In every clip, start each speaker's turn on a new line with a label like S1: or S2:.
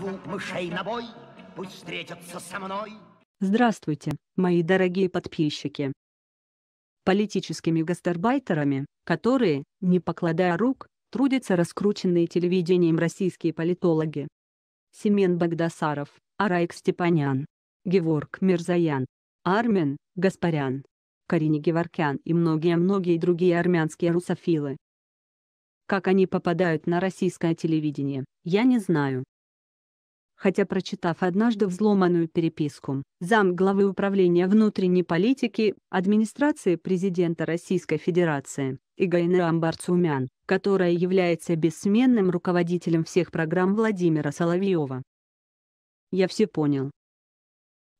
S1: зову мышей на бой, пусть встретятся со мной. Здравствуйте, мои дорогие подписчики. Политическими гастарбайтерами, которые, не покладая рук, трудятся раскрученные телевидением российские политологи. Семен Багдасаров, Араик Степанян, Геворг Мирзаян, Армен Гаспарян, Карине Геворкян и многие-многие другие армянские русофилы. Как они попадают на российское телевидение, я не знаю, хотя прочитав однажды взломанную переписку, зам главы управления внутренней политики администрации президента Российской Федерации Игайна Амбарцумян, которая является бессменным руководителем всех программ Владимира Соловьева. Я все понял.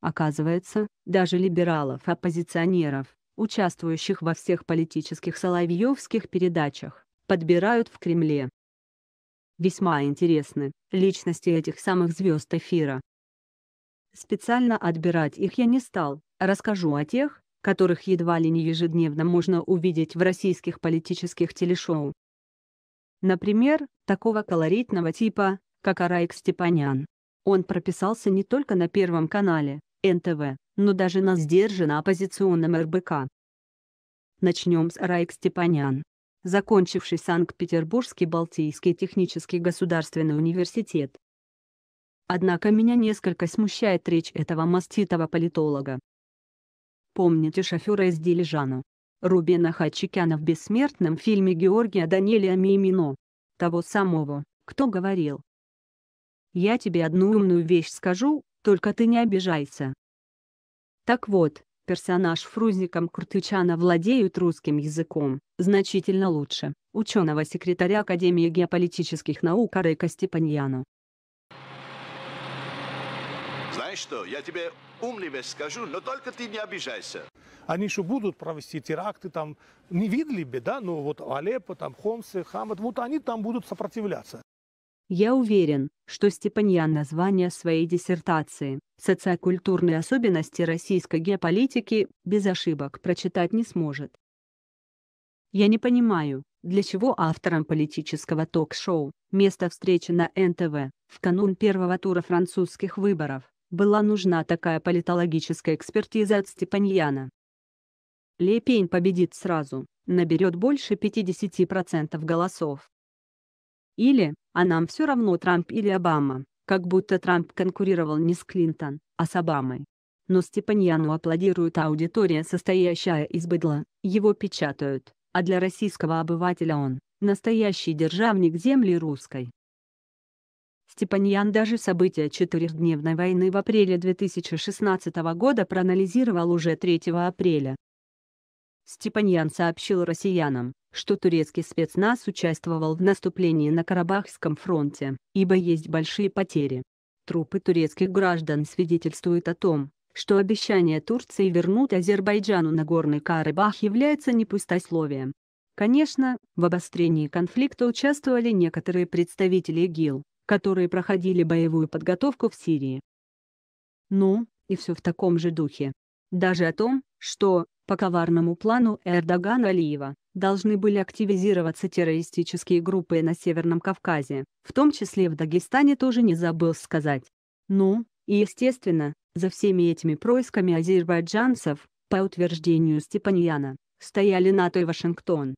S1: Оказывается, даже либералов-оппозиционеров, участвующих во всех политических соловьевских передачах, подбирают в Кремле весьма интересны, личности этих самых звезд эфира. Специально отбирать их я не стал, расскажу о тех, которых едва ли не ежедневно можно увидеть в российских политических телешоу. Например, такого колоритного типа, как Араик Степанян. Он прописался не только на Первом канале, НТВ, но даже на сдержанно оппозиционном РБК. Начнем с Раик Степанян закончивший Санкт-Петербургский Балтийский технический государственный университет. Однако меня несколько смущает речь этого маститого политолога. Помните шофера из Дилижана? Рубена Хачикяна в бессмертном фильме Георгия Данелия Мимино. Того самого, кто говорил. «Я тебе одну умную вещь скажу, только ты не обижайся». Так вот, персонаж Фрузником Куртычана владеют русским языком, значительно лучше, ученого секретаря Академии геополитических наук Арека Степаньяну. Знаешь что, я тебе умливо скажу, но только ты не обижайся. Они еще будут провести теракты, там, не видели бы, да, но ну вот Алеппо, там, Хомсы, Хамад, вот они там будут сопротивляться. Я уверен, что Степаньян название своей диссертации «Социокультурные особенности российской геополитики» без ошибок прочитать не сможет. Я не понимаю, для чего авторам политического ток-шоу «Место встречи на НТВ» в канун первого тура французских выборов была нужна такая политологическая экспертиза от Степаньяна. Лепень победит сразу, наберет больше 50% голосов, или, а нам все равно Трамп или Обама, как будто Трамп конкурировал не с Клинтон, а с Обамой. Но Степаньяну аплодирует аудитория, состоящая из быдла, его печатают, а для российского обывателя он – настоящий державник земли русской. Степаньян даже события четырехдневной войны в апреле 2016 года проанализировал уже 3 апреля. Степаньян сообщил россиянам, что турецкий спецназ участвовал в наступлении на Карабахском фронте, ибо есть большие потери. Трупы турецких граждан свидетельствуют о том, что обещание Турции вернуть Азербайджану на горный Карабах является не пустословием. Конечно, в обострении конфликта участвовали некоторые представители ИГИЛ, которые проходили боевую подготовку в Сирии. Ну, и все в таком же духе. Даже о том, что, по коварному плану Эрдогана Алиева, должны были активизироваться террористические группы на Северном Кавказе, в том числе в Дагестане тоже не забыл сказать. Ну, и естественно, за всеми этими происками азербайджанцев, по утверждению Степаньяна, стояли НАТО и Вашингтон.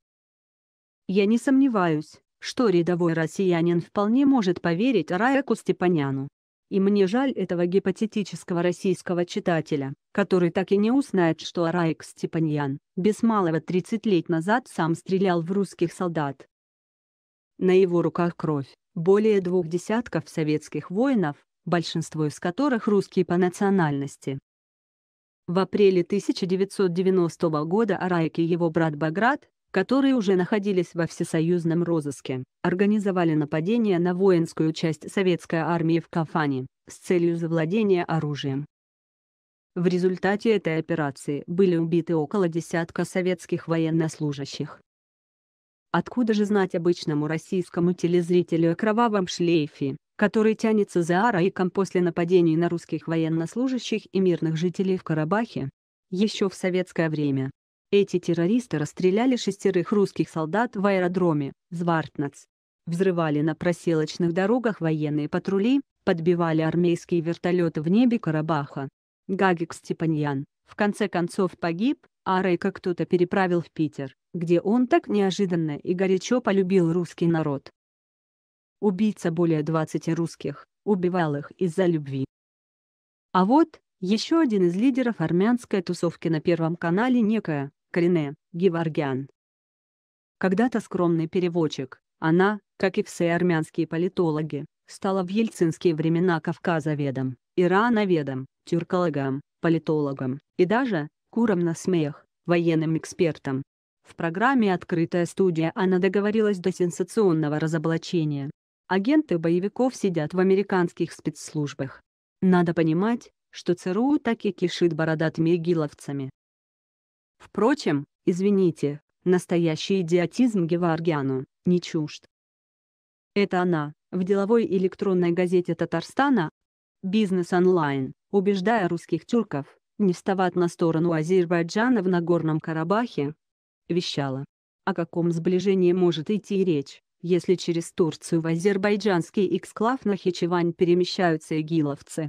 S1: Я не сомневаюсь, что рядовой россиянин вполне может поверить Раеку Степаняну, и мне жаль этого гипотетического российского читателя, который так и не узнает, что Араик Степаньян, без малого 30 лет назад сам стрелял в русских солдат. На его руках кровь, более двух десятков советских воинов, большинство из которых русские по национальности. В апреле 1990 года Араик и его брат Баграт, которые уже находились во всесоюзном розыске, организовали нападение на воинскую часть советской армии в Кафане с целью завладения оружием. В результате этой операции были убиты около десятка советских военнослужащих. Откуда же знать обычному российскому телезрителю о кровавом шлейфе, который тянется за Араиком после нападений на русских военнослужащих и мирных жителей в Карабахе? Еще в советское время эти террористы расстреляли шестерых русских солдат в аэродроме Звартнац. Взрывали на проселочных дорогах военные патрули, подбивали армейские вертолеты в небе Карабаха. Гагик Степаньян, в конце концов погиб, а Рейка кто-то переправил в Питер, где он так неожиданно и горячо полюбил русский народ. Убийца более 20 русских, убивал их из-за любви. А вот, еще один из лидеров армянской тусовки на Первом канале некая Корене Геворгян. Когда-то скромный переводчик, она, как и все армянские политологи, стала в ельцинские времена Кавказоведом, Ирановедом, тюркологом, политологом и даже, куром на смех, военным экспертом. В программе «Открытая студия» она договорилась до сенсационного разоблачения. Агенты боевиков сидят в американских спецслужбах. Надо понимать, что ЦРУ так и кишит бородатыми игиловцами, Впрочем, извините, настоящий идиотизм Геворгяну не чужд. Это она, в деловой электронной газете Татарстана, «Бизнес онлайн», убеждая русских тюрков не вставать на сторону Азербайджана в Нагорном Карабахе, вещала. О каком сближении может идти речь, если через Турцию в азербайджанский эксклав Нахичевань перемещаются игиловцы?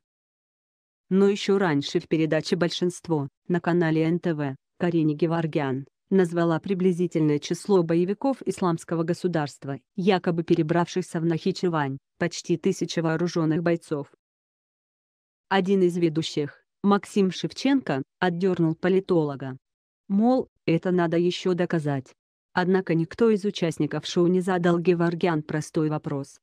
S1: Но еще раньше в передаче «Большинство» на канале НТВ Карине Геворгян, назвала приблизительное число боевиков исламского государства, якобы перебравшихся в Нахичевань, почти тысяча вооруженных бойцов. Один из ведущих, Максим Шевченко, отдернул политолога. Мол, это надо еще доказать. Однако никто из участников шоу не задал Геваргян простой вопрос.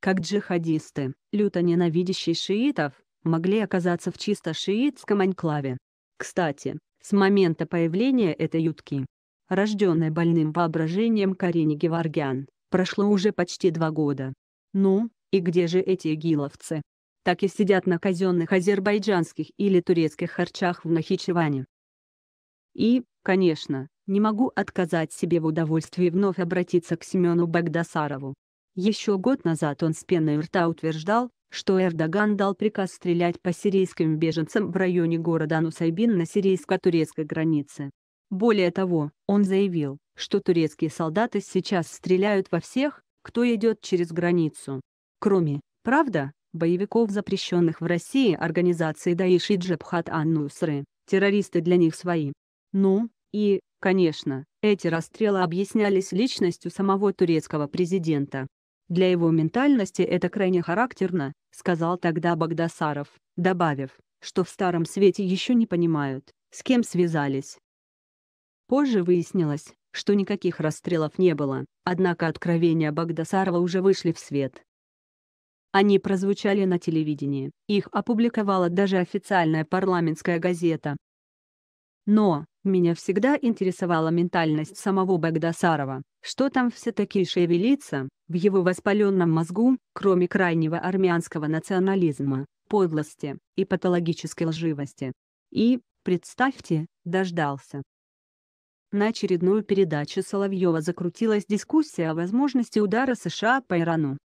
S1: Как джихадисты, люто ненавидящие шиитов, могли оказаться в чисто шиитском анклаве? Кстати, с момента появления этой ютки, рожденной больным воображением Карине Геворгян, прошло уже почти два года. Ну, и где же эти игиловцы? Так и сидят на казенных азербайджанских или турецких харчах в Нахичеване. И, конечно, не могу отказать себе в удовольствии вновь обратиться к Семену Багдасарову. Еще год назад он с пеной рта утверждал, что Эрдоган дал приказ стрелять по сирийским беженцам в районе города Нусайбин на сирийско-турецкой границе. Более того, он заявил, что турецкие солдаты сейчас стреляют во всех, кто идет через границу. Кроме, правда, боевиков запрещенных в России организации Даиш и Джабхат Ан-Нусры, террористы для них свои. Ну, и, конечно, эти расстрелы объяснялись личностью самого турецкого президента. Для его ментальности это крайне характерно, сказал тогда Богдасаров, добавив, что в Старом Свете еще не понимают, с кем связались. Позже выяснилось, что никаких расстрелов не было, однако откровения Богдасарова уже вышли в свет. Они прозвучали на телевидении, их опубликовала даже официальная парламентская газета. Но, меня всегда интересовала ментальность самого Багдасарова, что там все-таки шевелится, в его воспаленном мозгу, кроме крайнего армянского национализма, подлости и патологической лживости. И, представьте, дождался. На очередную передачу Соловьева закрутилась дискуссия о возможности удара США по Ирану.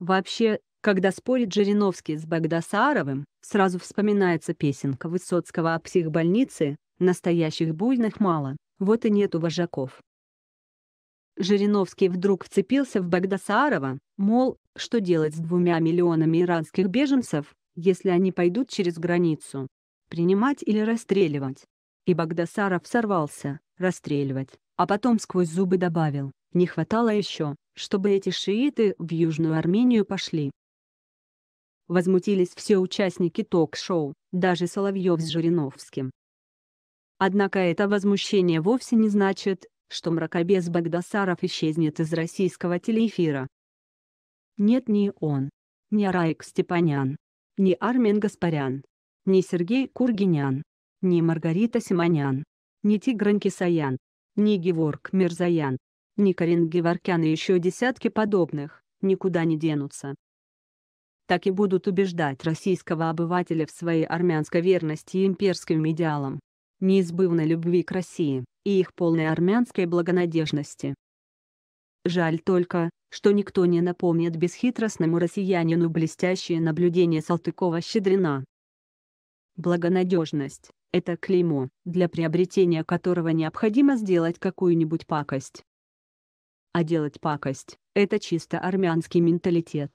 S1: Вообще, когда спорит Жириновский с Багдасаровым, сразу вспоминается песенка Высоцкого о психбольнице, Настоящих буйных мало, вот и нету вожаков. Жириновский вдруг вцепился в Багдасарова, мол, что делать с двумя миллионами иранских беженцев, если они пойдут через границу? Принимать или расстреливать? И Багдасаров сорвался, расстреливать, а потом сквозь зубы добавил, не хватало еще, чтобы эти шииты в Южную Армению пошли. Возмутились все участники ток-шоу, даже Соловьев с Жириновским. Однако это возмущение вовсе не значит, что мракобес Багдасаров исчезнет из российского телеэфира. Нет ни он, ни Раик Степанян, ни Армен Гаспарян, ни Сергей Кургинян, ни Маргарита Симонян, ни Тигран Кисаян, ни Геворг Мирзаян, ни Карин Геворкян и еще десятки подобных, никуда не денутся. Так и будут убеждать российского обывателя в своей армянской верности и имперским идеалам неизбывной любви к России и их полной армянской благонадежности. Жаль только, что никто не напомнит бесхитростному россиянину блестящее наблюдение Салтыкова-Щедрина. Благонадежность – это клеймо, для приобретения которого необходимо сделать какую-нибудь пакость. А делать пакость – это чисто армянский менталитет.